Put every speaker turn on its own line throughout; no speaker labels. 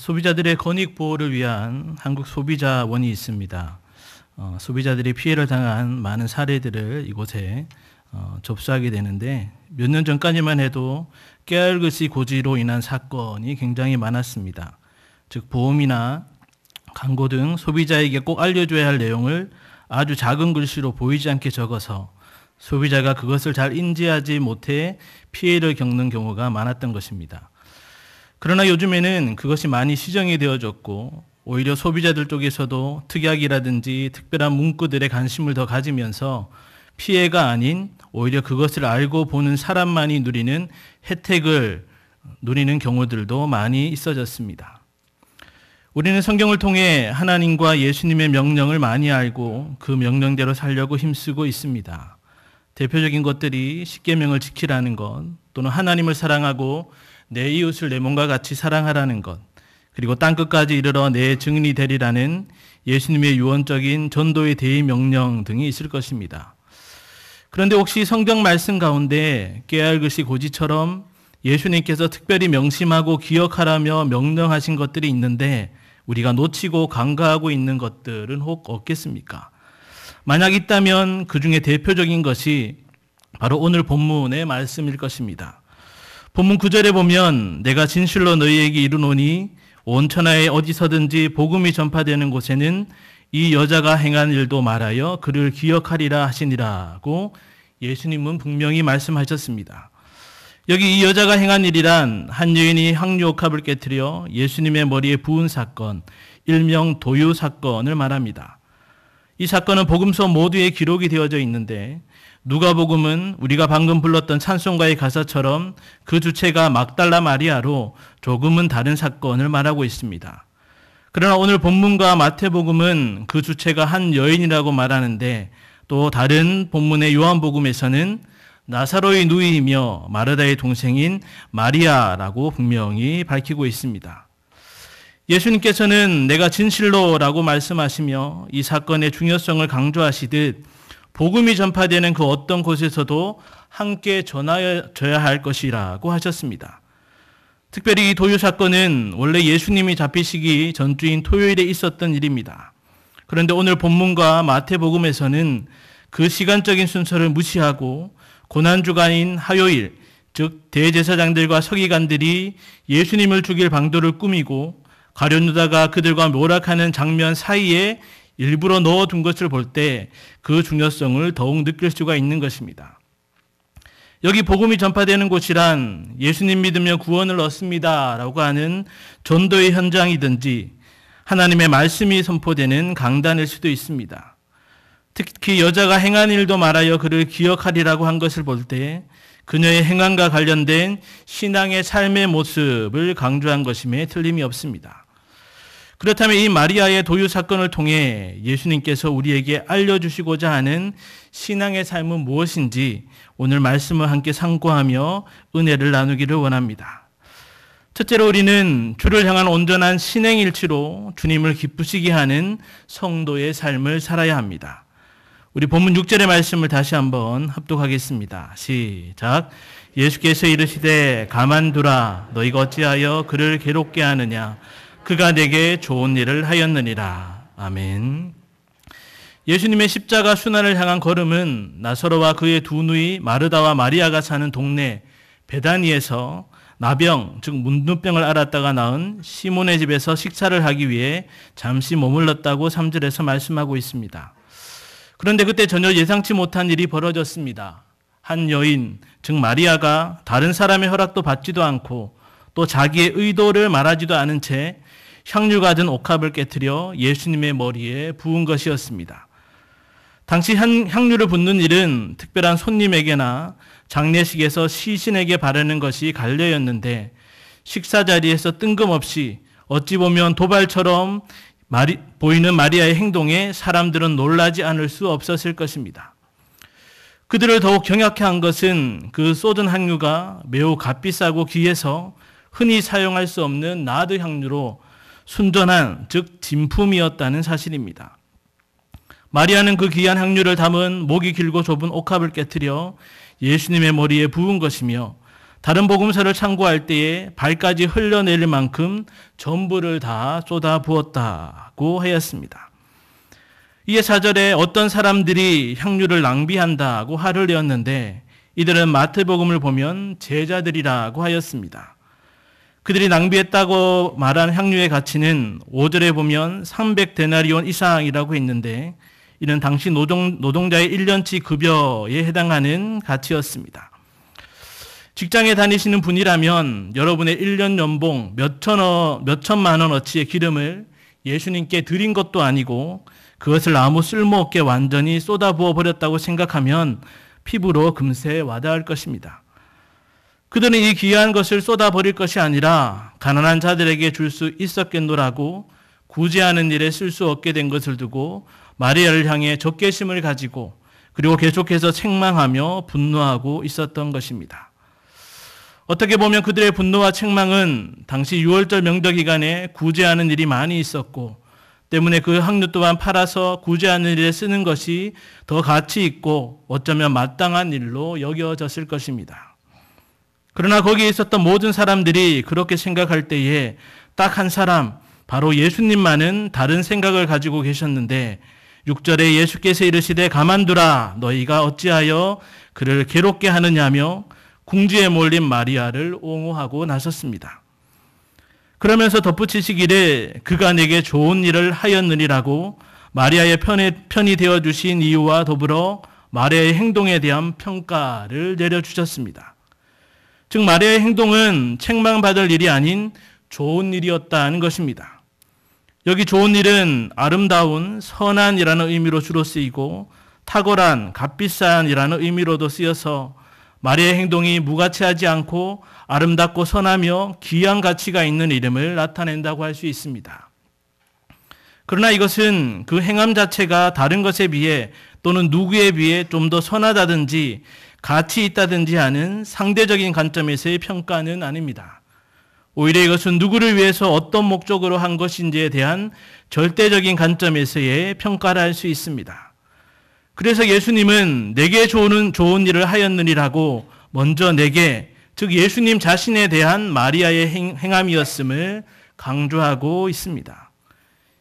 소비자들의 권익 보호를 위한 한국 소비자원이 있습니다. 어, 소비자들이 피해를 당한 많은 사례들을 이곳에 어, 접수하게 되는데 몇 년 전까지만 해도 깨알글씨 고지로 인한 사건이 굉장히 많았습니다. 즉 보험이나 광고 등 소비자에게 꼭 알려줘야 할 내용을 아주 작은 글씨로 보이지 않게 적어서 소비자가 그것을 잘 인지하지 못해 피해를 겪는 경우가 많았던 것입니다. 그러나 요즘에는 그것이 많이 시정이 되어졌고 오히려 소비자들 쪽에서도 특약이라든지 특별한 문구들에 관심을 더 가지면서 피해가 아닌 오히려 그것을 알고 보는 사람만이 누리는 혜택을 누리는 경우들도 많이 있어졌습니다. 우리는 성경을 통해 하나님과 예수님의 명령을 많이 알고 그 명령대로 살려고 힘쓰고 있습니다. 대표적인 것들이 십계명을 지키라는 것 또는 하나님을 사랑하고 내 이웃을 내 몸과 같이 사랑하라는 것, 그리고 땅 끝까지 이르러 내 증인이 되리라는 예수님의 유언적인 전도의 대의 명령 등이 있을 것입니다. 그런데 혹시 성경 말씀 가운데 깨알 글씨 고지처럼 예수님께서 특별히 명심하고 기억하라며 명령하신 것들이 있는데 우리가 놓치고 간과하고 있는 것들은 혹 없겠습니까? 만약 있다면 그 중에 대표적인 것이 바로 오늘 본문의 말씀일 것입니다. 본문 9절에 보면 내가 진실로 너희에게 이르노니 온 천하에 어디서든지 복음이 전파되는 곳에는 이 여자가 행한 일도 말하여 그를 기억하리라 하시니라고 예수님은 분명히 말씀하셨습니다. 여기 이 여자가 행한 일이란 한 여인이 항류옥합을 깨뜨려 예수님의 머리에 부은 사건, 일명 도유 사건을 말합니다. 이 사건은 복음서 모두의 기록이 되어져 있는데 누가복음은 우리가 방금 불렀던 찬송가의 가사처럼 그 주체가 막달라 마리아로 조금은 다른 사건을 말하고 있습니다. 그러나 오늘 본문과 마태복음은 그 주체가 한 여인이라고 말하는데 또 다른 본문의 요한복음에서는 나사로의 누이이며 마르다의 동생인 마리아라고 분명히 밝히고 있습니다. 예수님께서는 내가 진실로라고 말씀하시며 이 사건의 중요성을 강조하시듯 복음이 전파되는 그 어떤 곳에서도 함께 전하여져야 할 것이라고 하셨습니다. 특별히 이 도유 사건은 원래 예수님이 잡히시기 전주인 토요일에 있었던 일입니다. 그런데 오늘 본문과 마태복음에서는 그 시간적인 순서를 무시하고 고난주간인 화요일, 즉 대제사장들과 서기관들이 예수님을 죽일 방도를 꾸미고 가룟누다가 그들과 모락하는 장면 사이에 일부러 넣어둔 것을 볼 때 그 중요성을 더욱 느낄 수가 있는 것입니다. 여기 복음이 전파되는 곳이란 예수님 믿으며 구원을 얻습니다. 라고 하는 전도의 현장이든지 하나님의 말씀이 선포되는 강단일 수도 있습니다. 특히 여자가 행한 일도 말하여 그를 기억하리라고 한 것을 볼 때 그녀의 행함과 관련된 신앙의 삶의 모습을 강조한 것임에 틀림이 없습니다. 그렇다면 이 마리아의 도유 사건을 통해 예수님께서 우리에게 알려주시고자 하는 신앙의 삶은 무엇인지 오늘 말씀을 함께 상고하며 은혜를 나누기를 원합니다. 첫째로 우리는 주를 향한 온전한 신행일치로 주님을 기쁘시게 하는 성도의 삶을 살아야 합니다. 우리 본문 6절의 말씀을 다시 한번 합독하겠습니다. 시작. 예수께서 이르시되 가만두라 너희가 어찌하여 그를 괴롭게 하느냐 그가 내게 좋은 일을 하였느니라. 아멘. 예수님의 십자가 순환을 향한 걸음은 나사로와 그의 두 누이 마르다와 마리아가 사는 동네 베다니에서 나병, 즉 문둥병을 앓았다가 낳은 시몬의 집에서 식사를 하기 위해 잠시 머물렀다고 3절에서 말씀하고 있습니다. 그런데 그때 전혀 예상치 못한 일이 벌어졌습니다. 한 여인, 즉 마리아가 다른 사람의 허락도 받지도 않고 또 자기의 의도를 말하지도 않은 채 향유가 든 옥합을 깨뜨려 예수님의 머리에 부은 것이었습니다. 당시 향유를 붓는 일은 특별한 손님에게나 장례식에서 시신에게 바르는 것이 관례였는데 식사 자리에서 뜬금없이 어찌 보면 도발처럼 마리, 보이는 마리아의 행동에 사람들은 놀라지 않을 수 없었을 것입니다. 그들을 더욱 경악해 한 것은 그 쏟은 향유가 매우 값비싸고 귀해서 흔히 사용할 수 없는 나드 향유로 순전한 즉 진품이었다는 사실입니다. 마리아는 그 귀한 향유를 담은 목이 길고 좁은 옥합을 깨뜨려 예수님의 머리에 부은 것이며 다른 복음서를 참고할 때에 발까지 흘려내릴 만큼 전부를 다 쏟아 부었다고 하였습니다. 이에 사절에 어떤 사람들이 향유를 낭비한다고 화를 내었는데 이들은 마태복음을 보면 제자들이라고 하였습니다. 그들이 낭비했다고 말한 향유의 가치는 5절에 보면 300데나리온 이상이라고 했는데 이는 당시 노동, 노동자의 1년치 급여에 해당하는 가치였습니다. 직장에 다니시는 분이라면 여러분의 1년 연봉 몇천어, 몇천만 원어치의 기름을 예수님께 드린 것도 아니고 그것을 아무 쓸모없게 완전히 쏟아부어 버렸다고 생각하면 피부로 금세 와닿을 것입니다. 그들은 이 귀한 것을 쏟아버릴 것이 아니라 가난한 자들에게 줄 수 있었겠노라고 구제하는 일에 쓸 수 없게 된 것을 두고 마리아를 향해 적개심을 가지고 그리고 계속해서 책망하며 분노하고 있었던 것입니다. 어떻게 보면 그들의 분노와 책망은 당시 6월절 명절 기간에 구제하는 일이 많이 있었고 때문에 그 학류 또한 팔아서 구제하는 일에 쓰는 것이 더 가치 있고 어쩌면 마땅한 일로 여겨졌을 것입니다. 그러나 거기에 있었던 모든 사람들이 그렇게 생각할 때에 딱 한 사람, 바로 예수님만은 다른 생각을 가지고 계셨는데 6절에 예수께서 이르시되 가만두라 너희가 어찌하여 그를 괴롭게 하느냐며 궁지에 몰린 마리아를 옹호하고 나섰습니다. 그러면서 덧붙이시기를 그가 내게 좋은 일을 하였느니라고 마리아의 편에, 편이 되어 주신 이유와 더불어 마리아의 행동에 대한 평가를 내려 주셨습니다. 즉 마리아의 행동은 책망받을 일이 아닌 좋은 일이었다는 것입니다. 여기 좋은 일은 아름다운, 선한이라는 의미로 주로 쓰이고 탁월한, 값비싼이라는 의미로도 쓰여서 마리아의 행동이 무가치하지 않고 아름답고 선하며 귀한 가치가 있는 이름을 나타낸다고 할 수 있습니다. 그러나 이것은 그 행함 자체가 다른 것에 비해 또는 누구에 비해 좀 더 선하다든지 가치 있다든지 하는 상대적인 관점에서의 평가는 아닙니다. 오히려 이것은 누구를 위해서 어떤 목적으로 한 것인지에 대한 절대적인 관점에서의 평가를 할 수 있습니다. 그래서 예수님은 내게 좋은, 좋은 일을 하였느니라고 먼저 내게, 즉 예수님 자신에 대한 마리아의 행, 행함이었음을 강조하고 있습니다.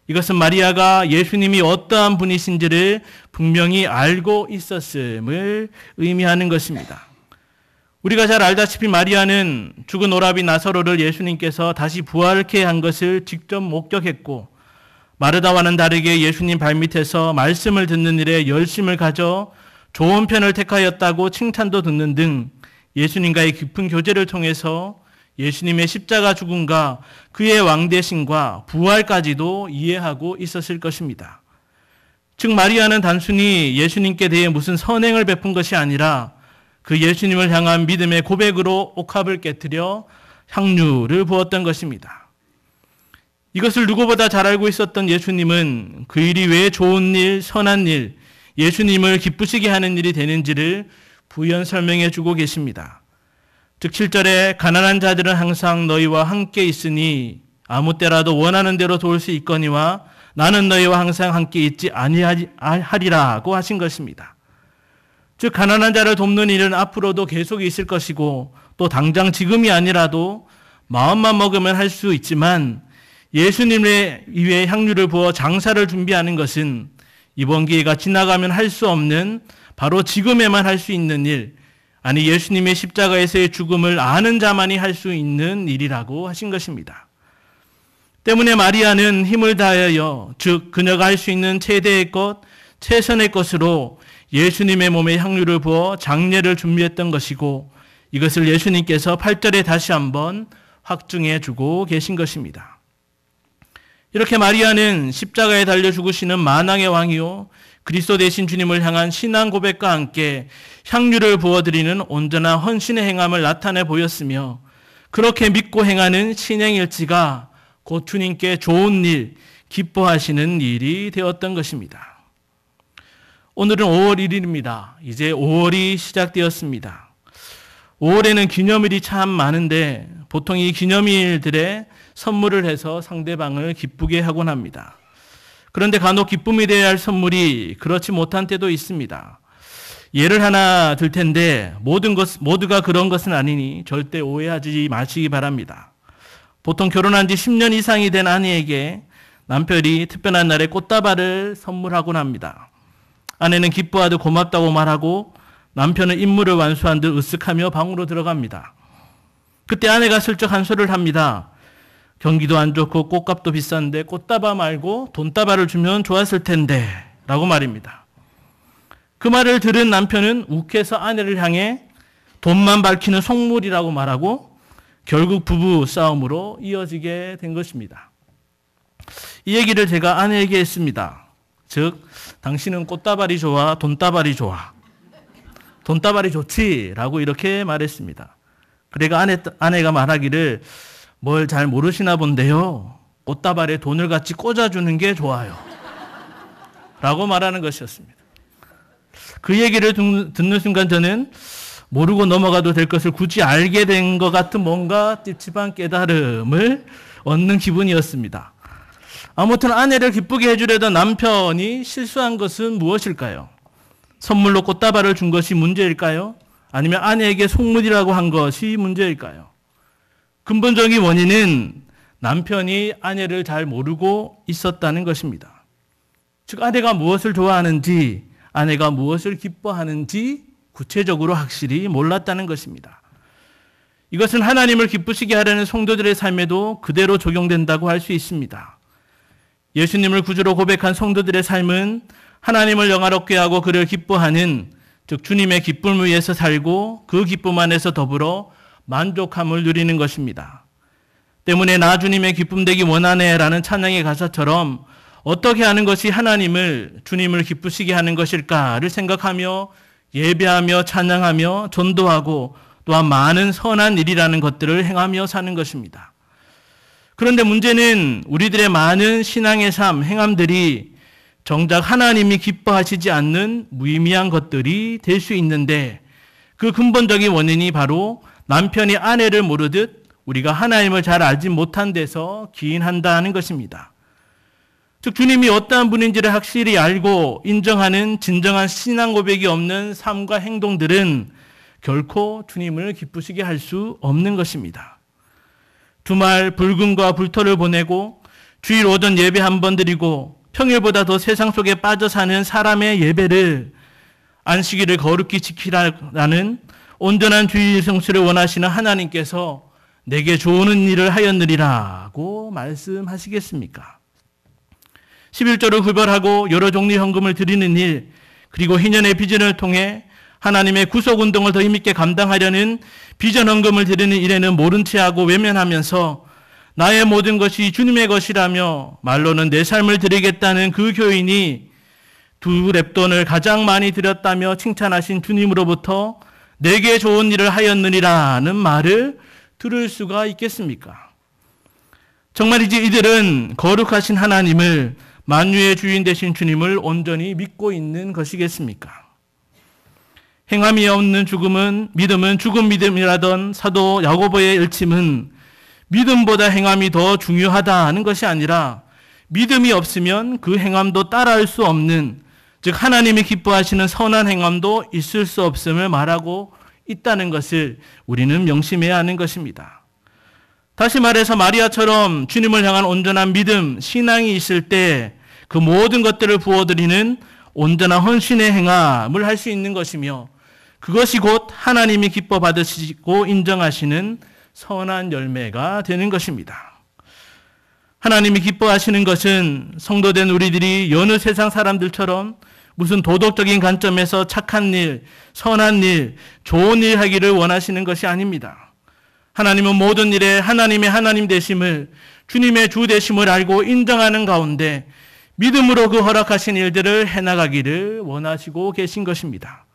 이것은 마리아가 예수님이 어떠한 분이신지를 분명히 알고 있었음을 의미하는 것입니다. 우리가 잘 알다시피 마리아는 죽은 오라비 나사로를 예수님께서 다시 부활케 한 것을 직접 목격했고 마르다와는 다르게 예수님 발밑에서 말씀을 듣는 일에 열심을 가져 좋은 편을 택하였다고 칭찬도 듣는 등 예수님과의 깊은 교제를 통해서 예수님의 십자가 죽음과 그의 왕대신과 부활까지도 이해하고 있었을 것입니다. 즉, 마리아는 단순히 예수님께 대해 무슨 선행을 베푼 것이 아니라 그 예수님을 향한 믿음의 고백으로 옥합을 깨뜨려 향유를 부었던 것입니다. 이것을 누구보다 잘 알고 있었던 예수님은 그 일이 왜 좋은 일, 선한 일, 예수님을 기쁘시게 하는 일이 되는지를 부연 설명해 주고 계십니다. 즉 7절에 가난한 자들은 항상 너희와 함께 있으니 아무 때라도 원하는 대로 도울 수 있거니와 나는 너희와 항상 함께 있지 아니하리라고 아, 하신 것입니다. 즉 가난한 자를 돕는 일은 앞으로도 계속 있을 것이고 또 당장 지금이 아니라도 마음만 먹으면 할 수 있지만 예수님의 위에 향유를 부어 장사를 준비하는 것은 이번 기회가 지나가면 할 수 없는 바로 지금에만 할 수 있는 일, 아니 예수님의 십자가에서의 죽음을 아는 자만이 할 수 있는 일이라고 하신 것입니다. 때문에 마리아는 힘을 다하여 즉 그녀가 할 수 있는 최대의 것, 최선의 것으로 예수님의 몸에 향유를 부어 장례를 준비했던 것이고 이것을 예수님께서 8절에 다시 한번 확증해 주고 계신 것입니다. 이렇게 마리아는 십자가에 달려 죽으시는 만왕의 왕이요 그리스도 대신 주님을 향한 신앙 고백과 함께 향유를 부어드리는 온전한 헌신의 행함을 나타내 보였으며 그렇게 믿고 행하는 신행일지가 곧 주님께 좋은 일, 기뻐하시는 일이 되었던 것입니다. 오늘은 5월 1일입니다. 이제 5월이 시작되었습니다. 5월에는 기념일이 참 많은데 보통 이 기념일들에 선물을 해서 상대방을 기쁘게 하곤 합니다. 그런데 간혹 기쁨이 되어야 할 선물이 그렇지 못한 때도 있습니다. 예를 하나 들 텐데 모든 것 모두가 그런 것은 아니니 절대 오해하지 마시기 바랍니다. 보통 결혼한 지 10년 이상이 된 아내에게 남편이 특별한 날에 꽃다발을 선물하곤 합니다. 아내는 기뻐하듯 고맙다고 말하고 남편은 임무를 완수한 듯 으쓱하며 방으로 들어갑니다. 그때 아내가 슬쩍 한 소리를 합니다. 경기도 안 좋고 꽃값도 비싼데 꽃다발 말고 돈다발을 주면 좋았을 텐데 라고 말입니다. 그 말을 들은 남편은 욱해서 아내를 향해 돈만 밝히는 속물이라고 말하고 결국 부부 싸움으로 이어지게 된 것입니다. 이 얘기를 제가 아내에게 했습니다. 즉, 당신은 꽃다발이 좋아, 돈다발이 좋아. 돈다발이 좋지? 라고 이렇게 말했습니다. 그래가 아내, 아내가 말하기를 뭘잘 모르시나 본데요. 꽃다발에 돈을 같이 꽂아주는 게 좋아요. 라고 말하는 것이었습니다. 그 얘기를 듣는 순간 저는 모르고 넘어가도 될 것을 굳이 알게 된 것 같은 뭔가 찝찝한 깨달음을 얻는 기분이었습니다. 아무튼 아내를 기쁘게 해주려던 남편이 실수한 것은 무엇일까요? 선물로 꽃다발을 준 것이 문제일까요? 아니면 아내에게 속물이라고 한 것이 문제일까요? 근본적인 원인은 남편이 아내를 잘 모르고 있었다는 것입니다. 즉, 아내가 무엇을 좋아하는지, 아내가 무엇을 기뻐하는지 구체적으로 확실히 몰랐다는 것입니다. 이것은 하나님을 기쁘시게 하려는 성도들의 삶에도 그대로 적용된다고 할 수 있습니다. 예수님을 구주로 고백한 성도들의 삶은 하나님을 영화롭게 하고 그를 기뻐하는 즉 주님의 기쁨 위에서 살고 그 기쁨 안에서 더불어 만족함을 누리는 것입니다. 때문에 나 주님의 기쁨되기 원하네라는 찬양의 가사처럼 어떻게 하는 것이 하나님을 주님을 기쁘시게 하는 것일까를 생각하며 예배하며 찬양하며 전도하고 또한 많은 선한 일이라는 것들을 행하며 사는 것입니다. 그런데 문제는 우리들의 많은 신앙의 삶, 행함들이 정작 하나님이 기뻐하시지 않는 무의미한 것들이 될 수 있는데 그 근본적인 원인이 바로 남편이 아내를 모르듯 우리가 하나님을 잘 알지 못한 데서 기인한다는 것입니다. 즉 주님이 어떠한 분인지를 확실히 알고 인정하는 진정한 신앙 고백이 없는 삶과 행동들은 결코 주님을 기쁘시게 할 수 없는 것입니다. 주말 불금과 불토를 보내고 주일 오전 예배 한 번 드리고 평일보다 더 세상 속에 빠져 사는 사람의 예배를 안식일을 거룩히 지키라는 온전한 주의 성수를 원하시는 하나님께서 내게 좋은 일을 하였느리라고 말씀하시겠습니까? 11조를 구별하고 여러 종류 현금을 드리는 일, 그리고 희년의 비전을 통해 하나님의 구속 운동을 더 힘있게 감당하려는 비전 헌금을 드리는 일에는 모른 채 하고 외면하면서 나의 모든 것이 주님의 것이라며 말로는 내 삶을 드리겠다는 그 교인이 두 랩돈을 가장 많이 드렸다며 칭찬하신 주님으로부터 내게 좋은 일을 하였느니라는 말을 들을 수가 있겠습니까? 정말이지 이들은 거룩하신 하나님을 만유의 주인 되신 주님을 온전히 믿고 있는 것이겠습니까? 행함이 없는 죽음은 믿음은 죽음 믿음이라던 사도 야고보의 일침은 믿음보다 행함이 더 중요하다는 것이 아니라 믿음이 없으면 그 행함도 따라할 수 없는 즉 하나님이 기뻐하시는 선한 행함도 있을 수 없음을 말하고 있다는 것을 우리는 명심해야 하는 것입니다. 다시 말해서 마리아처럼 주님을 향한 온전한 믿음, 신앙이 있을 때 그 모든 것들을 부어드리는 온전한 헌신의 행함을 할 수 있는 것이며 그것이 곧 하나님이 기뻐 받으시고 인정하시는 선한 열매가 되는 것입니다. 하나님이 기뻐하시는 것은 성도된 우리들이 여느 세상 사람들처럼 무슨 도덕적인 관점에서 착한 일, 선한 일, 좋은 일 하기를 원하시는 것이 아닙니다. 하나님은 모든 일에 하나님의 하나님 되심을 주님의 주 되심을 알고 인정하는 가운데 믿음으로 그 허락하신 일들을 해나가기를 원하시고 계신 것입니다.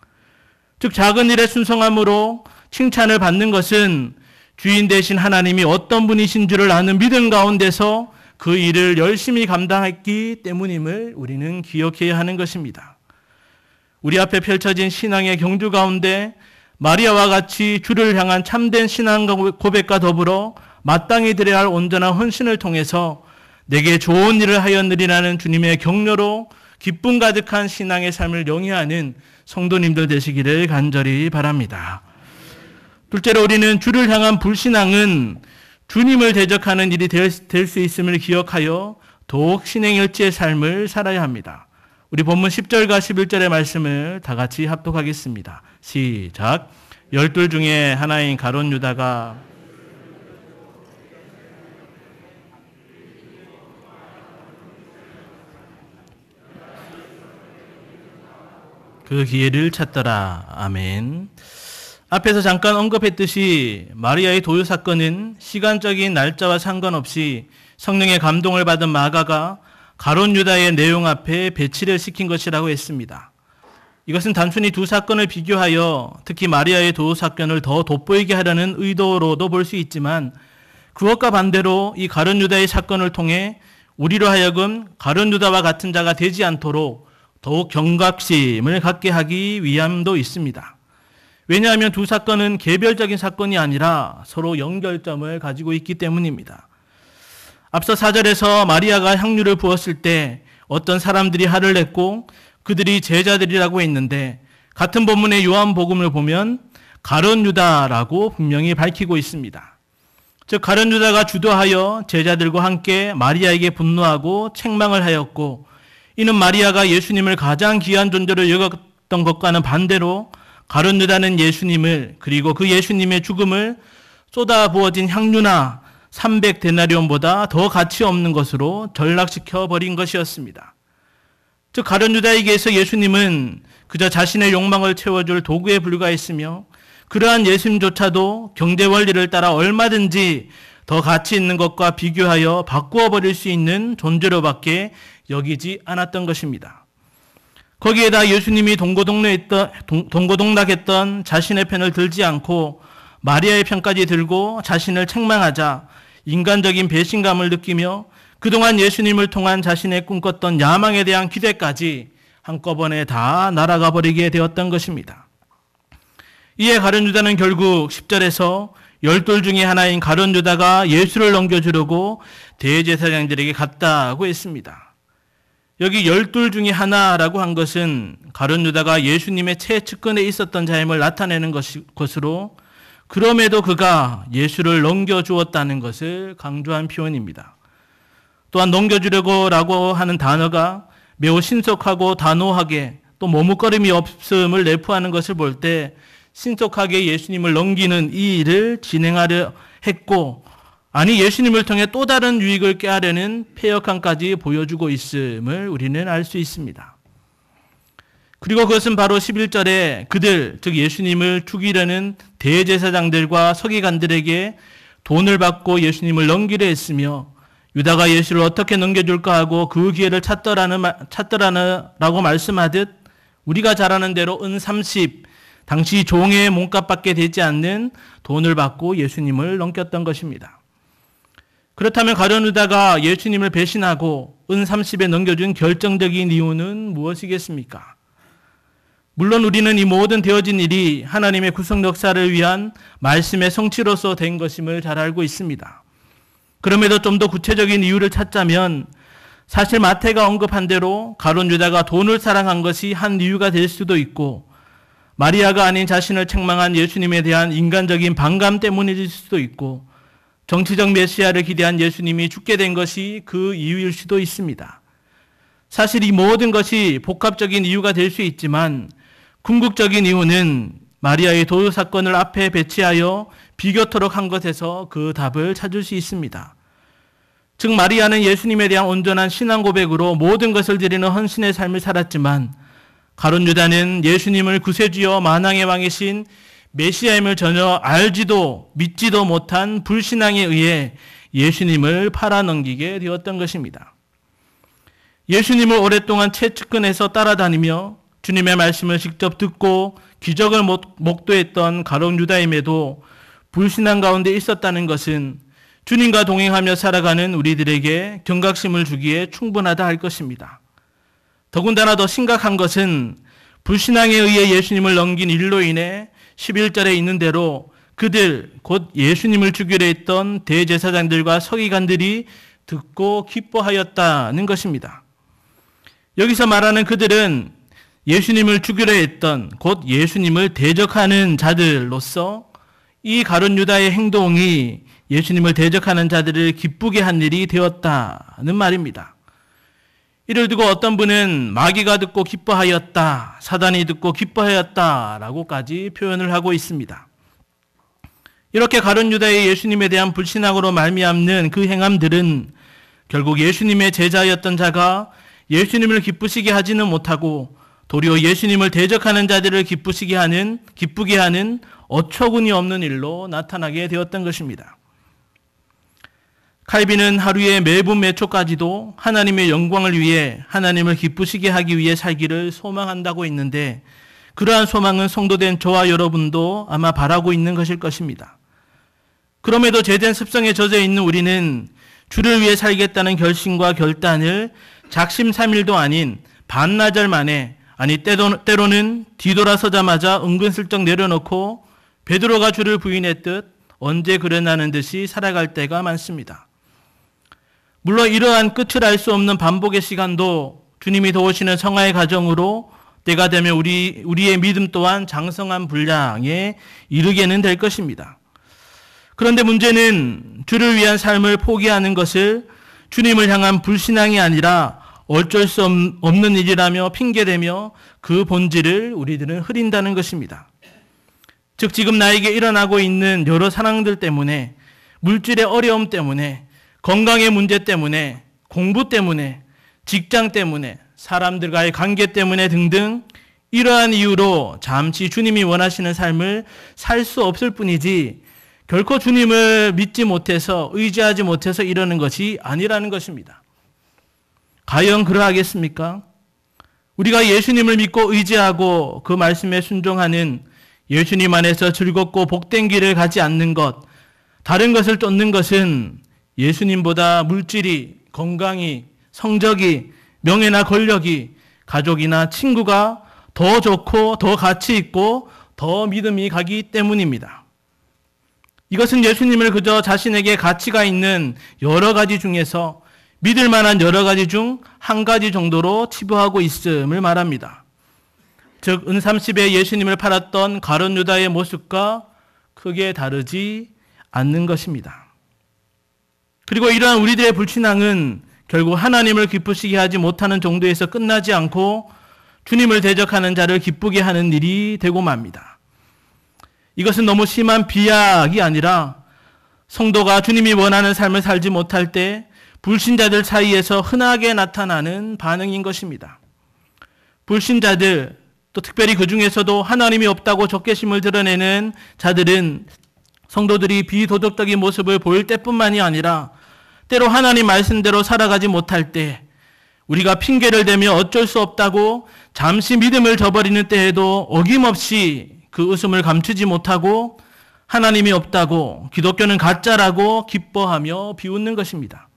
즉 작은 일에 순성함으로 칭찬을 받는 것은 주인 대신 하나님이 어떤 분이신 줄을 아는 믿음 가운데서 그 일을 열심히 감당했기 때문임을 우리는 기억해야 하는 것입니다. 우리 앞에 펼쳐진 신앙의 경주 가운데 마리아와 같이 주를 향한 참된 신앙 고백과 더불어 마땅히 드려야 할 온전한 헌신을 통해서 내게 좋은 일을 하였느니라는 주님의 격려로 기쁨 가득한 신앙의 삶을 영위하는 성도님들 되시기를 간절히 바랍니다. 둘째로 우리는 주를 향한 불신앙은 주님을 대적하는 일이 될 수 있음을 기억하여 더욱 신행일치의 삶을 살아야 합니다. 우리 본문 10절과 11절의 말씀을 다 같이 합독하겠습니다. 시작. 열둘 중에 하나인 가론 유다가 그 기회를 찾더라. 아멘. 앞에서 잠깐 언급했듯이 마리아의 도유 사건은 시간적인 날짜와 상관없이 성령의 감동을 받은 마가가 가론 유다의 내용 앞에 배치를 시킨 것이라고 했습니다. 이것은 단순히 두 사건을 비교하여 특히 마리아의 도우 사건을 더 돋보이게 하려는 의도로도 볼 수 있지만 그것과 반대로 이 가룟 유다의 사건을 통해 우리로 하여금 가룟 유다와 같은 자가 되지 않도록 더욱 경각심을 갖게 하기 위함도 있습니다. 왜냐하면 두 사건은 개별적인 사건이 아니라 서로 연결점을 가지고 있기 때문입니다. 앞서 4절에서 마리아가 향유를 부었을 때 어떤 사람들이 화를 냈고 그들이 제자들이라고 했는데 같은 본문의 요한복음을 보면 가론 유다라고 분명히 밝히고 있습니다. 즉 가론 유다가 주도하여 제자들과 함께 마리아에게 분노하고 책망을 하였고 이는 마리아가 예수님을 가장 귀한 존재로 여겼던 것과는 반대로 가룟유다는 예수님을 그리고 그 예수님의 죽음을 쏟아 부어진 향유나 300데나리온보다 더 가치 없는 것으로 전락시켜 버린 것이었습니다. 즉 가룟유다에게서 예수님은 그저 자신의 욕망을 채워줄 도구에 불과했으며 그러한 예수님조차도 경제 원리를 따라 얼마든지 더 가치 있는 것과 비교하여 바꾸어 버릴 수 있는 존재로밖에 여기지 않았던 것입니다. 거기에다 예수님이 동고동락에 던 동, 동고동락했던 자신의 편을 들지 않고 마리아의 편까지 들고 자신을 책망하자 인간적인 배신감을 느끼며 그동안 예수님을 통한 자신의 꿈꿨던 야망에 대한 기대까지 한꺼번에 다 날아가 버리게 되었던 것입니다. 이에 가련유다는 결국 10절에서 열돌 중의 하나인 가련유다가 예수를 넘겨주려고 대제사장들에게 갔다고 했습니다. 여기 열둘 중에 하나라고 한 것은 가룟 유다가 예수님의 최측근에 있었던 자임을 나타내는 것으로 그럼에도 그가 예수를 넘겨주었다는 것을 강조한 표현입니다. 또한 넘겨주려고 라고 하는 단어가 매우 신속하고 단호하게 또 머뭇거림이 없음을 내포하는 것을 볼 때 신속하게 예수님을 넘기는 이 일을 진행하려 했고 아니 예수님을 통해 또 다른 유익을 깨하려는 폐역함까지 보여주고 있음을 우리는 알 수 있습니다. 그리고 그것은 바로 11절에 그들 즉 예수님을 죽이려는 대제사장들과 서기관들에게 돈을 받고 예수님을 넘기려 했으며 유다가 예수를 어떻게 넘겨줄까 하고 그 기회를 찾더라는 찾더라라고 말씀하듯 우리가 잘 아는 대로 은 30, 당시 종의 몸값밖에 되지 않는 돈을 받고 예수님을 넘겼던 것입니다. 그렇다면 가룟유다가 예수님을 배신하고 은 30에 넘겨준 결정적인 이유는 무엇이겠습니까? 물론 우리는 이 모든 되어진 일이 하나님의 구속 역사를 위한 말씀의 성취로서 된 것임을 잘 알고 있습니다. 그럼에도 좀 더 구체적인 이유를 찾자면 사실 마태가 언급한 대로 가론 유다가 돈을 사랑한 것이 한 이유가 될 수도 있고 마리아가 아닌 자신을 책망한 예수님에 대한 인간적인 반감 때문일 수도 있고 정치적 메시아를 기대한 예수님이 죽게 된 것이 그 이유일 수도 있습니다. 사실 이 모든 것이 복합적인 이유가 될 수 있지만 궁극적인 이유는 마리아의 도유 사건을 앞에 배치하여 비교토록 한 것에서 그 답을 찾을 수 있습니다. 즉 마리아는 예수님에 대한 온전한 신앙 고백으로 모든 것을 드리는 헌신의 삶을 살았지만 가론 유다는 예수님을 구세주여 만왕의 왕이신 메시아임을 전혀 알지도 믿지도 못한 불신앙에 의해 예수님을 팔아넘기게 되었던 것입니다. 예수님을 오랫동안 채측근해서 따라다니며 주님의 말씀을 직접 듣고 기적을 목도했던 가론 유다임에도 불신앙 가운데 있었다는 것은 주님과 동행하며 살아가는 우리들에게 경각심을 주기에 충분하다 할 것입니다. 더군다나 더 심각한 것은 불신앙에 의해 예수님을 넘긴 일로 인해 11절에 있는 대로 그들 곧 예수님을 죽이려 했던 대제사장들과 서기관들이 듣고 기뻐하였다는 것입니다. 여기서 말하는 그들은 예수님을 죽이려 했던 곧 예수님을 대적하는 자들로서 이 가론 유다의 행동이 예수님을 대적하는 자들을 기쁘게 한 일이 되었다는 말입니다. 이를 두고 어떤 분은 마귀가 듣고 기뻐하였다, 사단이 듣고 기뻐하였다 라고까지 표현을 하고 있습니다. 이렇게 가룟 유다의 예수님에 대한 불신앙으로 말미암는 그 행함들은 결국 예수님의 제자였던 자가 예수님을 기쁘시게 하지는 못하고 도리어 예수님을 대적하는 자들을 기쁘시게 하는 기쁘게 하는 어처구니 없는 일로 나타나게 되었던 것입니다. 칼빈은 하루에 매분 매초까지도 하나님의 영광을 위해 하나님을 기쁘시게 하기 위해 살기를 소망한다고 했는데 그러한 소망은 성도된 저와 여러분도 아마 바라고 있는 것일 것입니다. 그럼에도 죄된 습성에 젖어 있는 우리는 주를 위해 살겠다는 결심과 결단을 작심삼일도 아닌 반나절 만에 아니 때로, 는 뒤돌아서자마자 은근슬쩍 내려놓고 베드로가 주를 부인했듯 언제 그러나는 듯이 살아갈 때가 많습니다. 물론 이러한 끝을 알 수 없는 반복의 시간도 주님이 도우시는 성화의 과정으로 때가 되면 우리, 우리의 믿음 또한 장성한 분량에 이르게는 될 것입니다. 그런데 문제는 주를 위한 삶을 포기하는 것을 주님을 향한 불신앙이 아니라 어쩔 수 없는 일이라며 핑계대며 그 본질을 우리들은 흐린다는 것입니다. 즉, 지금 나에게 일어나고 있는 여러 사랑들 때문에 물질의 어려움 때문에 건강의 문제 때문에, 공부 때문에, 직장 때문에, 사람들과의 관계 때문에 등등 이러한 이유로 잠시 주님이 원하시는 삶을 살 수 없을 뿐이지 결코 주님을 믿지 못해서 의지하지 못해서 이러는 것이 아니라는 것입니다. 과연 그러하겠습니까? 우리가 예수님을 믿고 의지하고 그 말씀에 순종하는 예수님 안에서 즐겁고 복된 길을 가지 않는 것, 다른 것을 쫓는 것은 예수님보다 물질이, 건강이, 성적이, 명예나 권력이, 가족이나 친구가 더 좋고 더 가치 있고 더 믿음이 가기 때문입니다. 이것은 예수님을 그저 자신에게 가치가 있는 여러 가지 중에서 믿을 만한 여러 가지 중 한 가지 정도로 치부하고 있음을 말합니다. 즉 은삼십에 예수님을 팔았던 가론 유다의 모습과 크게 다르지 않는 것입니다. 그리고 이러한 우리들의 불신앙은 결국 하나님을 기쁘시게 하지 못하는 정도에서 끝나지 않고 주님을 대적하는 자를 기쁘게 하는 일이 되고 맙니다. 이것은 너무 심한 비약이 아니라 성도가 주님이 원하는 삶을 살지 못할 때 불신자들 사이에서 흔하게 나타나는 반응인 것입니다. 불신자들, 또 특별히 그 중에서도 하나님이 없다고 적개심을 드러내는 자들은 성도들이 비도덕적인 모습을 보일 때뿐만이 아니라 때로 하나님 말씀대로 살아가지 못할 때 우리가 핑계를 대며 어쩔 수 없다고 잠시 믿음을 저버리는 때에도 어김없이 그 웃음을 감추지 못하고 하나님이 없다고 기독교는 가짜라고 기뻐하며 비웃는 것입니다.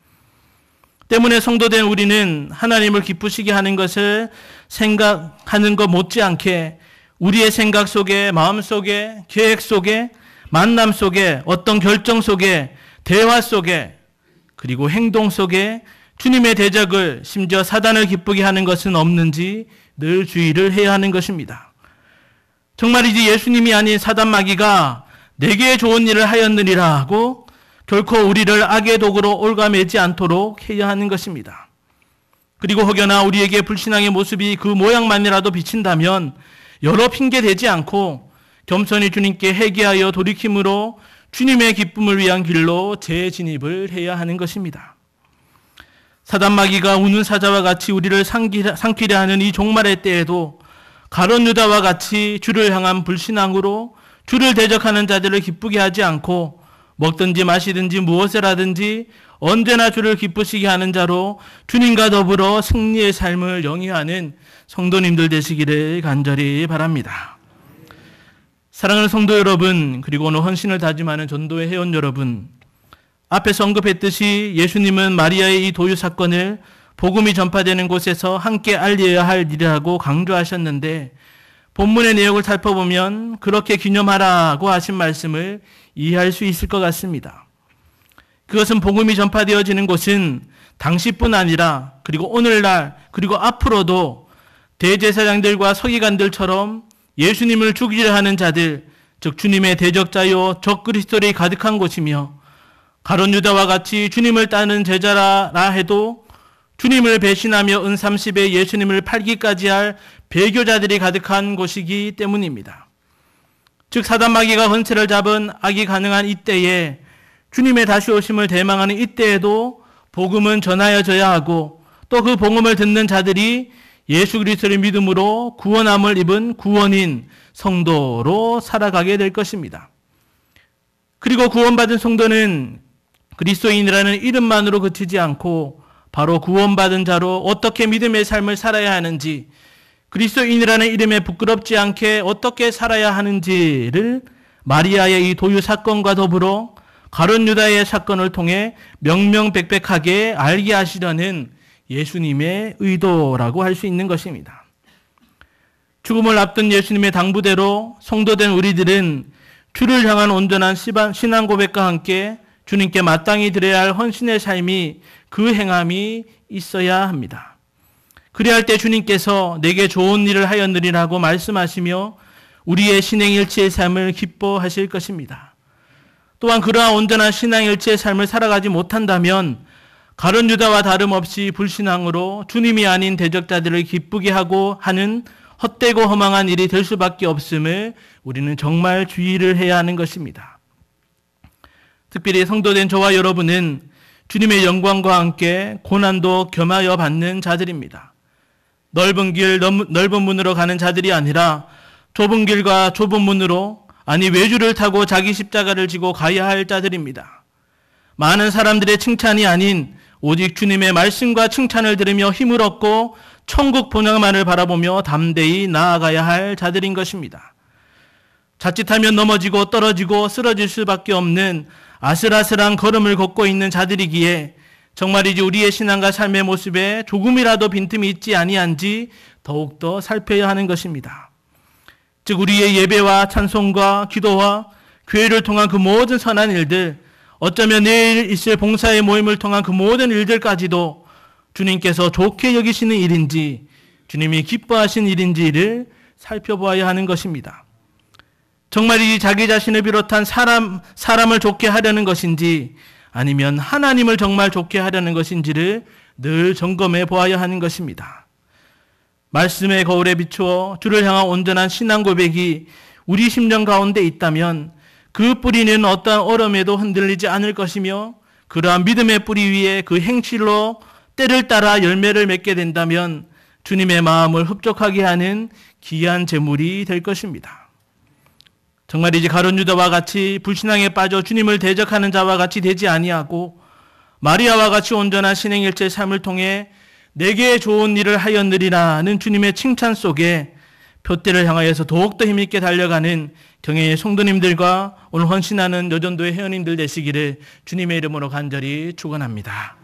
때문에 성도된 우리는 하나님을 기쁘시게 하는 것을 생각하는 것 못지않게 우리의 생각 속에, 마음 속에, 계획 속에 만남 속에 어떤 결정 속에 대화 속에 그리고 행동 속에 주님의 대적을 심지어 사단을 기쁘게 하는 것은 없는지 늘 주의를 해야 하는 것입니다. 정말이지 예수님이 아닌 사단 마귀가 내게 좋은 일을 하였느니라 하고 결코 우리를 악의 도구로 올가매지 않도록 해야 하는 것입니다. 그리고 혹여나 우리에게 불신앙의 모습이 그 모양만이라도 비친다면 여러 핑계 대지 않고 겸손히 주님께 회개하여 돌이킴으로 주님의 기쁨을 위한 길로 재진입을 해야 하는 것입니다. 사단마귀가 우는 사자와 같이 우리를 상키려 하는 이 종말의 때에도 가론유다와 같이 주를 향한 불신앙으로 주를 대적하는 자들을 기쁘게 하지 않고 먹든지 마시든지 무엇을 하든지 언제나 주를 기쁘시게 하는 자로 주님과 더불어 승리의 삶을 영위하는 성도님들 되시기를 간절히 바랍니다. 사랑하는 성도 여러분, 그리고 오늘 헌신을 다짐하는 전도의 회원 여러분, 앞에서 언급했듯이 예수님은 마리아의 이 도유 사건을 복음이 전파되는 곳에서 함께 알려야 할 일이라고 강조하셨는데, 본문의 내용을 살펴보면 그렇게 기념하라고 하신 말씀을 이해할 수 있을 것 같습니다. 그것은 복음이 전파되어지는 곳은 당시뿐 아니라 그리고 오늘날 그리고 앞으로도 대제사장들과 서기관들처럼 예수님을 죽이려 하는 자들, 즉 주님의 대적자요 적그리스도리 가득한 곳이며 가론 유다와 같이 주님을 따는 제자라 해도 주님을 배신하며 은삼십에 예수님을 팔기까지 할 배교자들이 가득한 곳이기 때문입니다. 즉 사단 마귀가 헌세를 잡은 악이 가능한 이때에 주님의 다시 오심을 대망하는 이때에도 복음은 전하여져야 하고 또 그 복음을 듣는 자들이 예수 그리스도를 믿음으로 구원함을 입은 구원인 성도로 살아가게 될 것입니다. 그리고 구원받은 성도는 그리스도인이라는 이름만으로 그치지 않고 바로 구원받은 자로 어떻게 믿음의 삶을 살아야 하는지 그리스도인이라는 이름에 부끄럽지 않게 어떻게 살아야 하는지를 마리아의 이 도유 사건과 더불어 가론 유다의 사건을 통해 명명백백하게 알게 하시려는 예수님의 의도라고 할 수 있는 것입니다. 죽음을 앞둔 예수님의 당부대로 성도된 우리들은 주를 향한 온전한 신앙 고백과 함께 주님께 마땅히 드려야 할 헌신의 삶이 그 행함이 있어야 합니다. 그리할 때 주님께서 내게 좋은 일을 하였느니라고 말씀하시며 우리의 신행일치의 삶을 기뻐하실 것입니다. 또한 그러한 온전한 신앙일치의 삶을 살아가지 못한다면 가론 유다와 다름없이 불신앙으로 주님이 아닌 대적자들을 기쁘게 하고 하는 헛되고 허망한 일이 될 수밖에 없음을 우리는 정말 주의를 해야 하는 것입니다. 특별히 성도된 저와 여러분은 주님의 영광과 함께 고난도 겸하여 받는 자들입니다. 넓은 길, 넓은 문으로 가는 자들이 아니라 좁은 길과 좁은 문으로 아니 외주를 타고 자기 십자가를 지고 가야 할 자들입니다. 많은 사람들의 칭찬이 아닌 오직 주님의 말씀과 칭찬을 들으며 힘을 얻고 천국 본향만을 바라보며 담대히 나아가야 할 자들인 것입니다. 자칫하면 넘어지고 떨어지고 쓰러질 수밖에 없는 아슬아슬한 걸음을 걷고 있는 자들이기에 정말이지 우리의 신앙과 삶의 모습에 조금이라도 빈틈이 있지 아니한지 더욱더 살펴야 하는 것입니다. 즉 우리의 예배와 찬송과 기도와 교회를 통한 그 모든 선한 일들 어쩌면 내일 있을 봉사의 모임을 통한 그 모든 일들까지도 주님께서 좋게 여기시는 일인지 주님이 기뻐하신 일인지를 살펴보아야 하는 것입니다. 정말 이 자기 자신을 비롯한 사람, 사람을 좋게 하려는 것인지 아니면 하나님을 정말 좋게 하려는 것인지를 늘 점검해 보아야 하는 것입니다. 말씀의 거울에 비추어 주를 향한 온전한 신앙 고백이 우리 심령 가운데 있다면 그 뿌리는 어떠한 얼음에도 흔들리지 않을 것이며 그러한 믿음의 뿌리 위에 그 행실로 때를 따라 열매를 맺게 된다면 주님의 마음을 흡족하게 하는 귀한 재물이 될 것입니다. 정말 이제 가론 유다와 같이 불신앙에 빠져 주님을 대적하는 자와 같이 되지 아니하고 마리아와 같이 온전한 신행일체 삶을 통해 내게 좋은 일을 하였느니라는 주님의 칭찬 속에 표대를 향하여서 더욱더 힘있게 달려가는 경혜의 성도님들과 오늘 헌신하는 여전도의 회원님들 되시기를 주님의 이름으로 간절히 축원합니다.